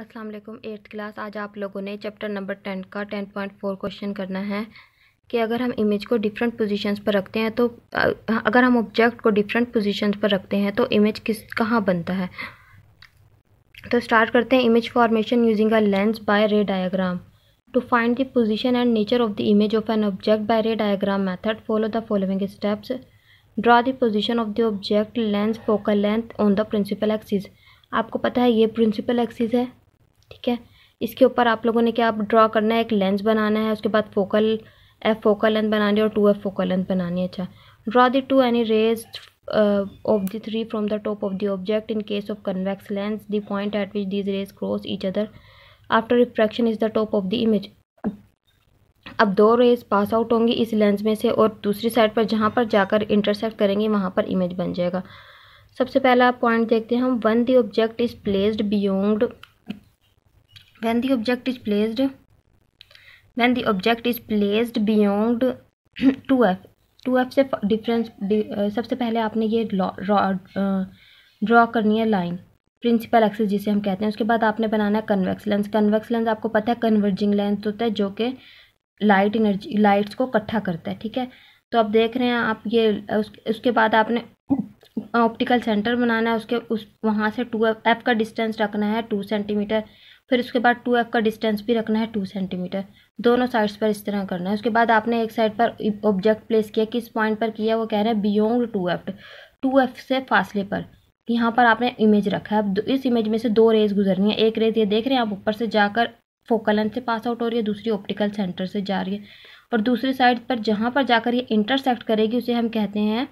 अस्सलाम वालेकुम eighth class आज आप लोगों ने चैप्टर नंबर टेन का टेन पॉइंट फोर क्वेश्चन करना है कि अगर हम इमेज को डिफरेंट पोजीशंस पर रखते हैं तो अगर हम ऑब्जेक्ट को डिफरेंट पोजीशंस पर रखते हैं तो इमेज किस कहाँ बनता है तो स्टार्ट करते हैं image formation using a lens by ray diagram to find the position and nature of the image of an object by ray diagram method follow the following steps draw the position of the object lens focal length on the principal axis आपको पता है ये principal axis है ठीक है इसके ऊपर आप लोगों ने क्या आप ड्रॉ करना है एक लेंस बनाना है उसके बाद फोकल एफ फोकल लेंथ बनानी है और टू एफ फोकल लेंथ बनानी है अच्छा draw the two any rays of the three from the top of the object in case of convex lens the point at which these rays cross each other after refraction is the top of the image अब दो raise pass out होंगी इस lens में से और दूसरी side पर जहाँ पर जाकर इंटरसेप्ट करेंगे वहाँ पर इमेज बन जाएगा सबसे पहला पॉइंट देखते हैं हम when the object is placed beyond when the object is placed when the object is placed beyond 2f 2f से डिफरेंस uh, सबसे पहले आपने ये ड्रॉ uh, करनी है लाइन प्रिंसिपल एक्सिस जिसे हम कहते हैं उसके बाद आपने बनाना है कन्वेक्स लेंस कन्वेक्स लेंस आपको पता है कन्वर्जिंग लेंस होता है जो कि लाइट एनर्जी लाइट्स को इकट्ठा करता है ठीक है तो आप देख रहे हैं आप ये उस, उसके बाद आपने ऑप्टिकल सेंटर बनाना है उसके उस वहाँ से टू एफ का डिस्टेंस रखना है टू सेंटीमीटर फिर उसके बाद टू एफ का डिस्टेंस भी रखना है टू सेंटीमीटर दोनों साइड्स पर इस तरह करना है उसके बाद आपने एक साइड पर ऑब्जेक्ट प्लेस किया किस पॉइंट पर किया वो कह रहे हैं beyond two F two F से फासले पर यहाँ पर आपने इमेज रखा है अब इस इमेज में से दो रेज गुजरनी है एक रेज ये देख रहे हैं आप ऊपर से जाकर फोकल लेंथ से पास आउट हो रही है दूसरी ऑप्टिकल सेंटर से जा रही है और दूसरी साइड पर जहाँ पर जाकर ये इंटरसेक्ट करेगी उसे हम कहते हैं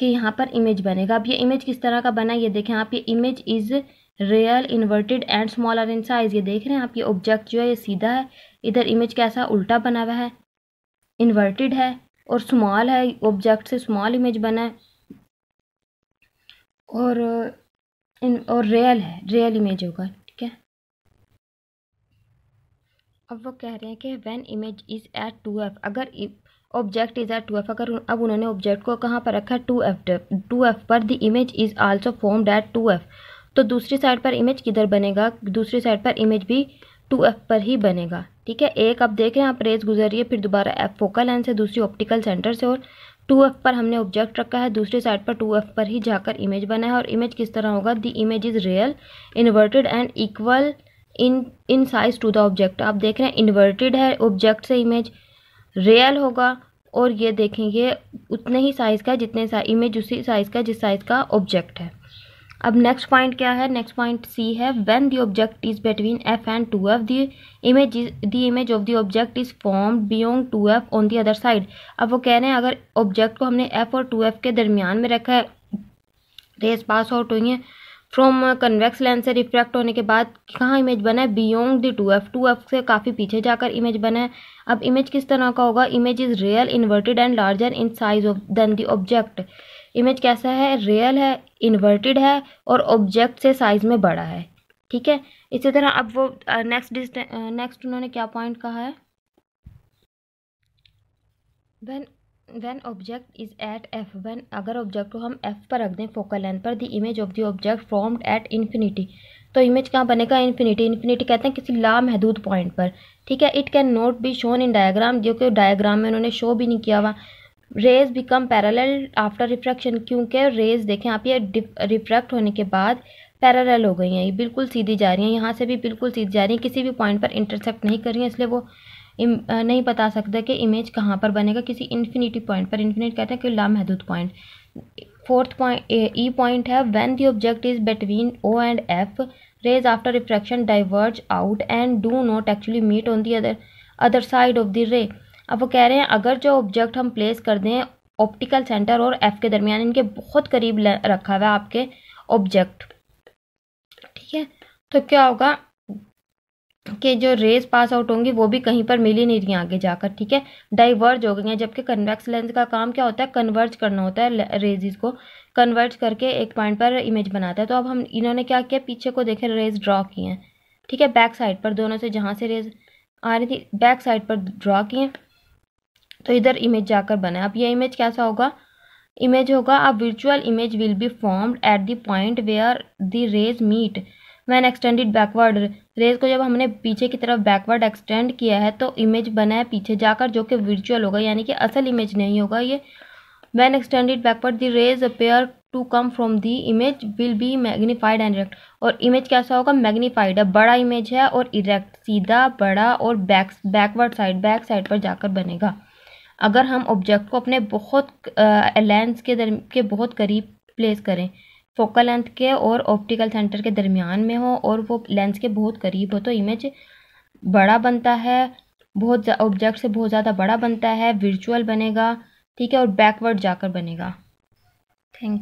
कि यहाँ पर इमेज बनेगा अब ये इमेज किस तरह का बना ये देखें आप ये image is real inverted and are in size ये देख रहे हैं आप ये ऑब्जेक्ट जो है ये सीधा है इधर इमेज कैसा उल्टा बना हुआ है इन्वर्टेड है और स्मॉल है ऑब्जेक्ट से स्मॉल इमेज बना है और इन और रियल है रियल इमेज होगा ठीक है अब वो कह रहे हैं कि when image is at two F अगर object is at two F अगर अब उन्होंने ऑब्जेक्ट को कहाँ पर रखा है टू एफ टू एफ पर the image is also formed at two F तो दूसरी साइड पर इमेज किधर बनेगा दूसरी साइड पर इमेज भी टू एफ पर ही बनेगा ठीक है एक आप देख रहे हैं आप रेज गुजर रही है फिर दोबारा एफ फोकल लेंस से दूसरी ऑप्टिकल सेंटर से और टू एफ पर हमने ऑब्जेक्ट रखा है दूसरी साइड पर टू एफ पर ही जाकर इमेज बना है और इमेज किस तरह होगा the image is real inverted and equal in in size to the object आप देख रहे हैं इन्वर्टेड है ऑब्जेक्ट से इमेज रियल होगा और ये देखेंगे उतने ही साइज़ का जितने इमेज उसी साइज़ का जिस साइज़ का ऑब्जेक्ट है अब नेक्स्ट पॉइंट क्या है नेक्स्ट पॉइंट सी है when the object is between F and two F the image the image of the object is form beyond two F on the other side अब वो कह रहे हैं अगर ऑब्जेक्ट को हमने एफ और टू एफ के दरमियान में रखा है रेस पास आउट हुई है फ्रॉम कन्वेक्स लेंस से रिफ्रैक्ट होने के बाद कहाँ इमेज बना है beyond the two F two F से काफ़ी पीछे जाकर इमेज बना है अब इमेज किस तरह का होगा image is real inverted and larger in size of then the object image कैसा है रियल है इन्वर्टेड है और ऑब्जेक्ट से साइज में बड़ा है ठीक है इसी तरह अब वो नेक्स्ट डिस्ट नेक्स्ट उन्होंने क्या पॉइंट कहा है when when object is at F when अगर ऑब्जेक्ट को हम एफ पर रख दें फोकल लेंथ पर the image of the object formed at infinity तो इमेज कहाँ बनेगा इन्फिनिटी इन्फिनिटी कहते हैं किसी लामहदूद पॉइंट पर ठीक है it can not be shown in diagram जो कि डायग्राम में उन्होंने शो भी नहीं किया हुआ rays become parallel after refraction क्योंकि रेज देखें आप ये रिफ्रैक्ट होने के बाद पैरालेल हो गई हैं ये बिल्कुल सीधी जा रही हैं यहाँ से भी बिल्कुल सीधी जा रही हैं किसी भी पॉइंट पर इंटरसेक्ट नहीं कर रही हैं इसलिए वो नहीं बता सकता कि इमेज कहाँ पर बनेगा किसी इन्फिनिटी पॉइंट पर इन्फिनिट कहते हैं कि लामहदूद point fourth point E point है when the object is between O and F rays after refraction diverge out and do not actually meet on the other other side of the ray अब वो कह रहे हैं अगर जो object हम place कर दें ऑप्टिकल सेंटर और एफ के दरमियान इनके बहुत करीब रखा हुआ है आपके ऑब्जेक्ट ठीक है तो क्या होगा के जो रेज़ पास आउट होंगी वो भी कहीं पर मिल ही नहीं रही आगे जाकर ठीक है डाइवर्ज हो गई हैं जबकि कन्वेक्स लेंस का काम क्या होता है कन्वर्ज करना होता है रेजिस को कन्वर्ज करके एक पॉइंट पर इमेज बनाता है तो अब हम इन्होंने क्या किया पीछे को देखें रेज ड्रॉ किए हैं ठीक है बैक साइड पर दोनों से जहाँ से रेज आ रही थी बैक साइड पर ड्रॉ किए तो इधर इमेज जाकर बना अब यह इमेज कैसा होगा इमेज होगा अब virtual image will be formed at the point where the rays meet when extended backward rays को जब हमने पीछे की तरफ बैकवर्ड एक्सटेंड किया है तो इमेज बना है पीछे जाकर जो कि वर्चुअल होगा यानी कि असल इमेज नहीं होगा ये when extended backward the rays appear to come from the image will be magnified and erect और इमेज कैसा होगा मैग्नीफाइड है बड़ा इमेज है और इरेक्ट सीधा बड़ा और back backward side back side पर जाकर बनेगा अगर हम ऑब्जेक्ट को अपने बहुत लेंस के दर के बहुत करीब प्लेस करें फोकल लेंथ के और ऑप्टिकल सेंटर के दरमियान में हो और वो लेंस के बहुत करीब हो तो इमेज बड़ा बनता है बहुत ऑब्जेक्ट से बहुत ज़्यादा बड़ा बनता है विजुअल बनेगा ठीक है और बैकवर्ड जाकर बनेगा थैंक